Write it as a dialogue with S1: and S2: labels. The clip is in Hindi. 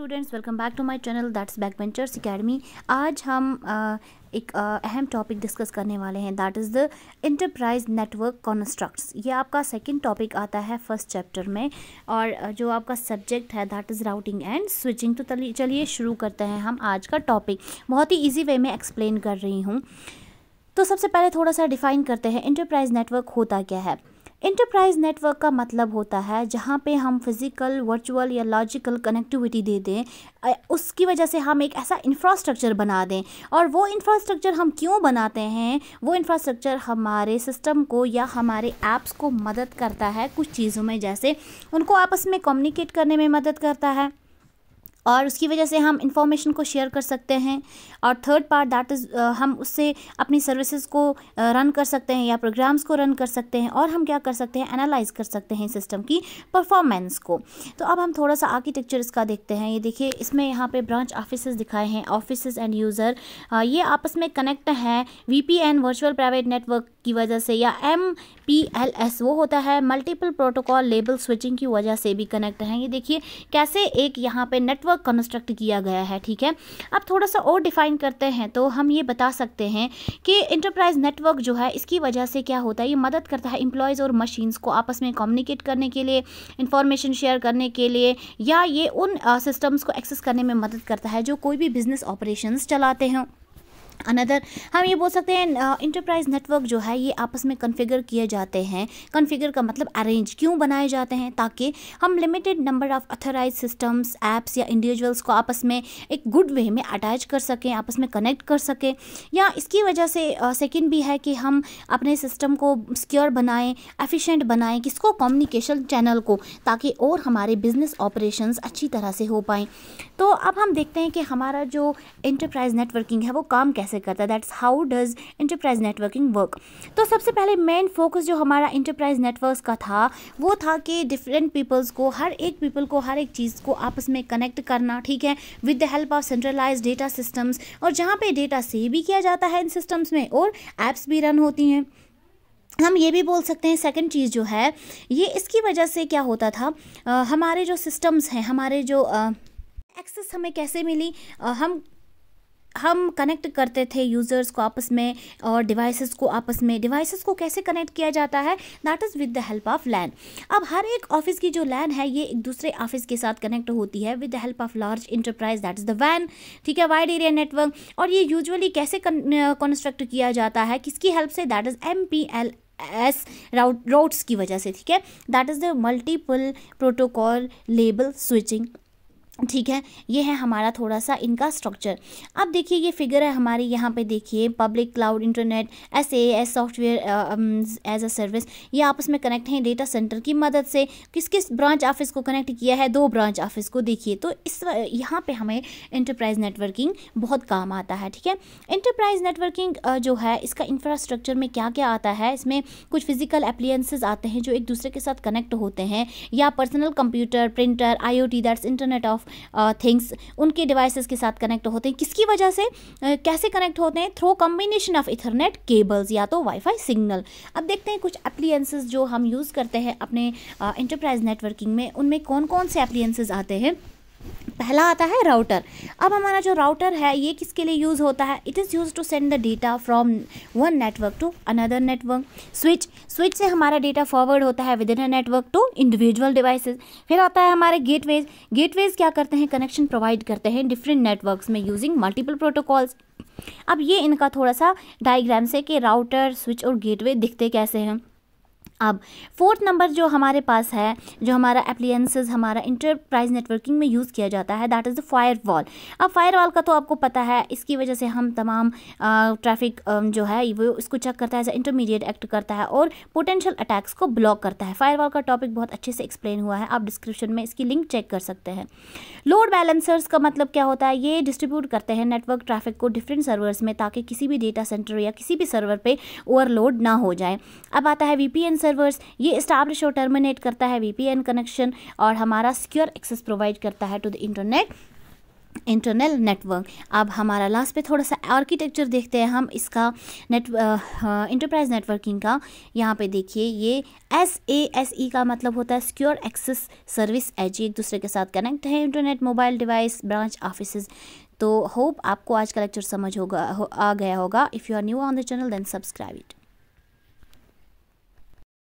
S1: students welcome back to my channel that's back ventures academy आज हम आ, एक अहम टॉपिक डिस्कस करने वाले हैं that is the enterprise network constructs ये आपका सेकंड टॉपिक आता है फर्स्ट चैप्टर में और जो आपका सब्जेक्ट है that is routing and switching तो चलिए शुरू करते हैं हम आज का टॉपिक बहुत ही ईजी वे में एक्सप्लेन कर रही हूँ तो सबसे पहले थोड़ा सा डिफ़ाइन करते हैं इंटरप्राइज नेटवर्क होता क्या है इंटरप्राइज नेटवर्क का मतलब होता है जहाँ पे हम फिज़िकल वर्चुअल या लॉजिकल कनेक्टिविटी दे दें उसकी वजह से हम एक ऐसा इंफ्रास्ट्रक्चर बना दें और वो इंफ्रास्ट्रक्चर हम क्यों बनाते हैं वो इंफ्रास्ट्रक्चर हमारे सिस्टम को या हमारे ऐप्स को मदद करता है कुछ चीज़ों में जैसे उनको आपस में कम्युनिकेट करने में मदद करता है और उसकी वजह से हम इंफॉर्मेशन को शेयर कर सकते हैं और थर्ड पार्ट दैट इज़ हम उससे अपनी सर्विसेज को रन कर सकते हैं या प्रोग्राम्स को रन कर सकते हैं और हम क्या कर सकते हैं एनालाइज कर सकते हैं सिस्टम की परफॉर्मेंस को तो अब हम थोड़ा सा आर्किटेक्चर इसका देखते हैं ये देखिए इसमें यहाँ पे ब्रांच ऑफिस दिखाए हैं ऑफिस एंड यूज़र ये आपस में कनेक्ट हैं वी वर्चुअल प्राइवेट नेटवर्क की वजह से या एम पी एल एस वो होता है मल्टीपल प्रोटोकॉल लेबल स्विचिंग की वजह से भी कनेक्ट हैं ये देखिए कैसे एक यहाँ पर नेटवर्क नेटवर्क कंस्ट्रक्ट किया गया है ठीक है अब थोड़ा सा और डिफाइन करते हैं तो हम ये बता सकते हैं कि इंटरप्राइज नेटवर्क जो है इसकी वजह से क्या होता है ये मदद करता है इंप्लॉयज़ और मशीन्स को आपस में कम्युनिकेट करने के लिए इंफॉर्मेशन शेयर करने के लिए या ये उन सिस्टम्स को एक्सेस करने में मदद करता है जो कोई भी बिज़नेस ऑपरेशंस चलाते हैं अनदर हम ये बोल सकते हैं इंटरप्राइज नेटवर्क जो है ये आपस में कन्फिगर किए जाते हैं कन्फिगर का मतलब अरेंज क्यों बनाए जाते हैं ताकि हम limited number of authorise systems apps या इंडिविजुअल्स को आपस में एक गुड वे में अटैच कर सकें आपस में कनेक्ट कर सकें या इसकी वजह से सेकेंड uh, भी है कि हम अपने सिस्टम को सिक्योर बनाएँ एफिशेंट बनाएँ किसको कम्युनिकेशन चैनल को ताकि और हमारे बिजनेस ऑपरेशन अच्छी तरह से हो पाएँ तो अब हम देखते हैं कि हमारा जो इंटरप्राइज नेटवर्किंग है वो काम कैसे कैसे करता है that's how does enterprise networking work तो सबसे पहले मेन फोकस जो हमारा इंटरप्राइज नेटवर्क का था वो था कि डिफरेंट पीपल्स को हर एक पीपल को हर एक चीज़ को आपस में कनेक्ट करना ठीक है with the help of centralise data systems और जहाँ पे डेटा सेव भी किया जाता है इन सिस्टम्स में और एप्स भी रन होती हैं हम ये भी बोल सकते हैं सेकंड चीज़ जो है ये इसकी वजह से क्या होता था आ, हमारे जो सिस्टम्स हैं हमारे जो एक्सेस हमें कैसे मिली आ, हम हम कनेक्ट करते थे यूज़र्स को आपस में और डिवाइसेस को आपस में डिवाइसेस को कैसे कनेक्ट किया जाता है that is with the help of LAN अब हर एक ऑफिस की जो लैन है ये एक दूसरे ऑफिस के साथ कनेक्ट होती है with the help of large enterprise that is the वैन ठीक है वाइड एरिया नेटवर्क और ये यूजअली कैसे कंस्ट्रक्ट uh, किया जाता है किसकी हेल्प से that is M P L S route roads की वजह से ठीक है that is the multiple protocol label switching ठीक है ये है हमारा थोड़ा सा इनका स्ट्रक्चर अब देखिए ये फिगर है हमारे यहाँ पे देखिए public cloud internet S A S software as a service ये आपस में कनेक्ट हैं डेटा सेंटर की मदद से किस किस ब्रांच ऑफिस को कनेक्ट किया है दो ब्रांच ऑफिस को देखिए तो इस यहाँ पे हमें इंटरप्राइज नेटवर्किंग बहुत काम आता है ठीक है इंटरप्राइज नेटवर्किंग जो है इसका इंफ्रास्ट्रक्चर में क्या क्या आता है इसमें कुछ फिजिकल अप्लियंसेज आते हैं जो एक दूसरे के साथ कनेक्ट होते हैं या personal computer printer I O T that's internet of things उनके डिवाइसेस के साथ कनेक्ट होते हैं किसकी वजह से कैसे कनेक्ट होते हैं through combination of ethernet cables या तो वाईफाई सिग्नल अब देखते हैं कुछ एप्लीयंसेस जो हम यूज़ करते हैं अपने इंटरप्राइज नेटवर्किंग में उनमें कौन कौन से अप्लियंसेज आते हैं पहला आता है राउटर अब हमारा जो राउटर है ये किसके लिए यूज़ होता है it is use to send the data from one network to another network switch switch से हमारा डेटा फॉरवर्ड होता है within a network to individual devices फिर आता है हमारे गेटवेज गेटवेज क्या करते हैं कनेक्शन प्रोवाइड करते हैं डिफरेंट नेटवर्क में यूजिंग मल्टीपल प्रोटोकॉल्स अब ये इनका थोड़ा सा डाइग्राम से कि राउटर स्विच और गेटवे दिखते कैसे हैं अब फोर्थ नंबर जो हमारे पास है जो हमारा एप्लियंसेस हमारा इंटरप्राइज नेटवर्किंग में यूज़ किया जाता है that is the firewall अब फायर वॉल का तो आपको पता है इसकी वजह से हम तमाम ट्रैफिक जो है वो इसको चेक करता है एज इंटरमीडिएट एक्ट करता है और पोटेंशियल अटैक्स को ब्लॉक करता है फायर वॉल का टॉपिक बहुत अच्छे से एक्सप्लेन हुआ है आप डिस्क्रिप्शन में इसकी लिंक चेक कर सकते हैं लोड बैलेंसर्स का मतलब क्या होता है ये डिस्ट्रीब्यूट करते हैं नेटवर्क ट्रैफिक को डिफरेंट सर्वर्स में ताकि किसी भी डेटा सेंटर या किसी भी सर्वर पर ओवरलोड ना हो जाए अब आता है वी पी एन सर्वर्स ये इस्टाब्लिश और टर्मिनेट करता है वीपीएन कनेक्शन और हमारा सिक्योर एक्सेस प्रोवाइड करता है to the internet internal network अब हमारा लास्ट पे थोड़ा सा आर्किटेक्चर देखते हैं हम इसका नेट इंटरप्राइज नेटवर्किंग का यहाँ पे देखिए ये एस ए एस ई का मतलब होता है सिक्योर एक्सेस सर्विस एच एक दूसरे के साथ कनेक्ट है internet mobile device branch office तो होप आपको आज का लेक्चर समझ होगा हो, आ गया होगा if you are new on the channel then subscribe it